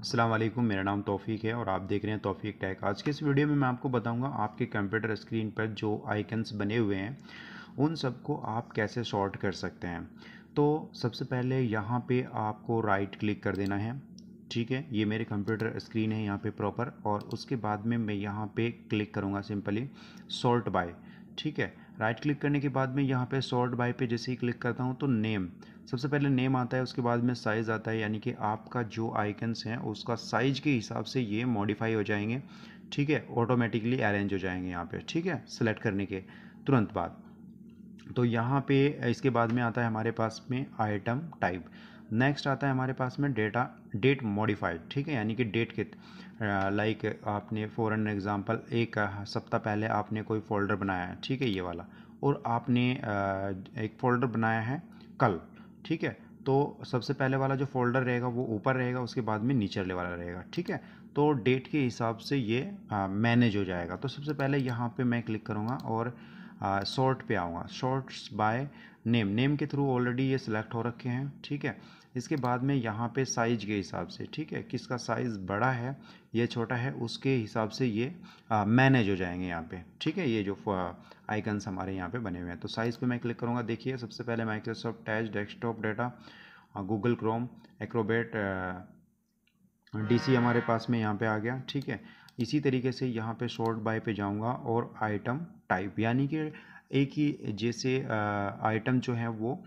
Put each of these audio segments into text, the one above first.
असलम मेरा नाम तौफीक है और आप देख रहे हैं तौफीक टैक आज के इस वीडियो में मैं आपको बताऊंगा आपके कंप्यूटर स्क्रीन पर जो आइकन्स बने हुए हैं उन सबको आप कैसे शॉर्ट कर सकते हैं तो सबसे पहले यहाँ पे आपको राइट क्लिक कर देना है ठीक है ये मेरे कंप्यूटर स्क्रीन है यहाँ पे प्रॉपर और उसके बाद में मैं यहाँ पर क्लिक करूँगा सिंपली सॉर्ट बाय ठीक है राइट क्लिक करने के बाद में यहाँ पे सॉर्ट बाय पे जैसे ही क्लिक करता हूँ तो नेम सबसे पहले नेम आता है उसके बाद में साइज़ आता है यानी कि आपका जो आइकन्स हैं उसका साइज के हिसाब से ये मॉडिफाई हो जाएंगे ठीक है ऑटोमेटिकली अरेंज हो जाएंगे यहाँ पे ठीक है सेलेक्ट करने के तुरंत बाद तो यहाँ पे इसके बाद में आता है हमारे पास में आइटम टाइप नेक्स्ट आता है हमारे पास में डेटा डेट मॉडिफाइड ठीक है यानी कि डेट के लाइक आपने फॉर एन एग्ज़ाम्पल एक सप्ताह पहले आपने कोई फ़ोल्डर बनाया है ठीक है ये वाला और आपने एक फ़ोल्डर बनाया है कल ठीक है तो सबसे पहले वाला जो फ़ोल्डर रहेगा वो ऊपर रहेगा उसके बाद में नीचे वाला रहेगा ठीक है तो डेट के हिसाब से ये मैनेज हो जाएगा तो सबसे पहले यहाँ पे मैं क्लिक करूँगा और शॉर्ट पे आऊँगा शॉर्ट्स बाय नेम नेम के थ्रू ऑलरेडी ये सिलेक्ट हो रखे हैं ठीक है इसके बाद में यहाँ पे साइज के हिसाब से ठीक है किसका साइज़ बड़ा है ये छोटा है उसके हिसाब से ये मैनेज हो जाएंगे यहाँ पे ठीक है ये जो आइकन्स हमारे यहाँ पे बने हुए हैं तो साइज़ पे मैं क्लिक करूँगा देखिए सबसे पहले माइक्रोसॉफ्ट टैच desktop data Google Chrome Acrobat D हमारे पास में यहाँ पर आ गया ठीक है इसी तरीके से यहाँ पे शॉर्ट बाय पे जाऊँगा और आइटम टाइप यानी कि एक ही जैसे आइटम जो है वो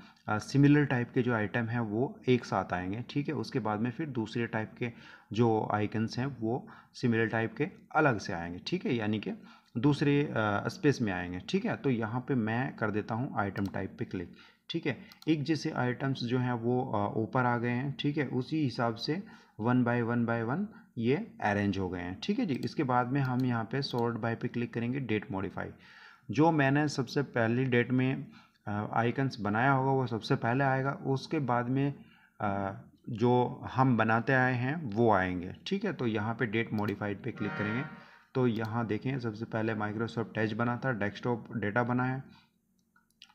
सिमिलर टाइप के जो आइटम हैं वो एक साथ आएंगे ठीक है उसके बाद में फिर दूसरे टाइप के जो आइकन्स हैं वो सिमिलर टाइप के अलग से आएंगे ठीक है यानी कि दूसरे स्पेस में आएंगे ठीक है तो यहाँ पे मैं कर देता हूँ आइटम टाइप पे क्लिक ठीक है एक जैसे आइटम्स जो हैं वो ऊपर आ गए हैं ठीक है उसी हिसाब से one by one by one ये अरेंज हो गए हैं ठीक है जी इसके बाद में हम यहाँ पे सॉर्ट बाय पे क्लिक करेंगे डेट मॉडिफाई जो मैंने सबसे पहली डेट में आइकन्स बनाया होगा वो सबसे पहले आएगा उसके बाद में आ, जो हम बनाते आए हैं वो आएंगे ठीक है तो यहाँ पे डेट मॉडिफाइड पे क्लिक करेंगे तो यहाँ देखें सबसे पहले माइक्रोसॉफ्ट टैच बना था डेस्कटॉप डेटा बना है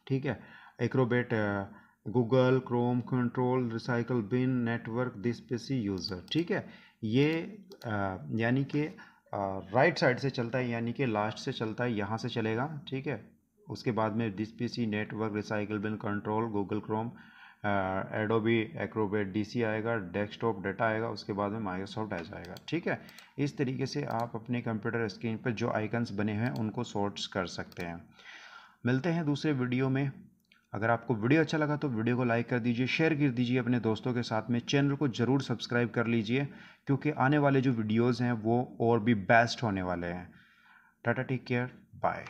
ठीक है Acrobat Google Chrome control recycle bin network this P C user ठीक है ये uh, यानी कि राइट uh, साइड से चलता है यानी कि लास्ट से चलता है यहाँ से चलेगा ठीक है उसके बाद में this P C network recycle bin control Google Chrome Adobe Acrobat DC आएगा डेस्कटॉप डाटा आएगा उसके बाद में माइक्रोसॉफ्ट आ जाएगा ठीक है इस तरीके से आप अपने कंप्यूटर स्क्रीन पर जो आइकन्स बने हैं उनको सॉर्ट्स कर सकते हैं मिलते हैं दूसरे वीडियो में अगर आपको वीडियो अच्छा लगा तो वीडियो को लाइक कर दीजिए शेयर कर दीजिए अपने दोस्तों के साथ में चैनल को ज़रूर सब्सक्राइब कर लीजिए क्योंकि आने वाले जो वीडियोज़ हैं वो और भी बेस्ट होने वाले हैं टाटा टेक केयर बाय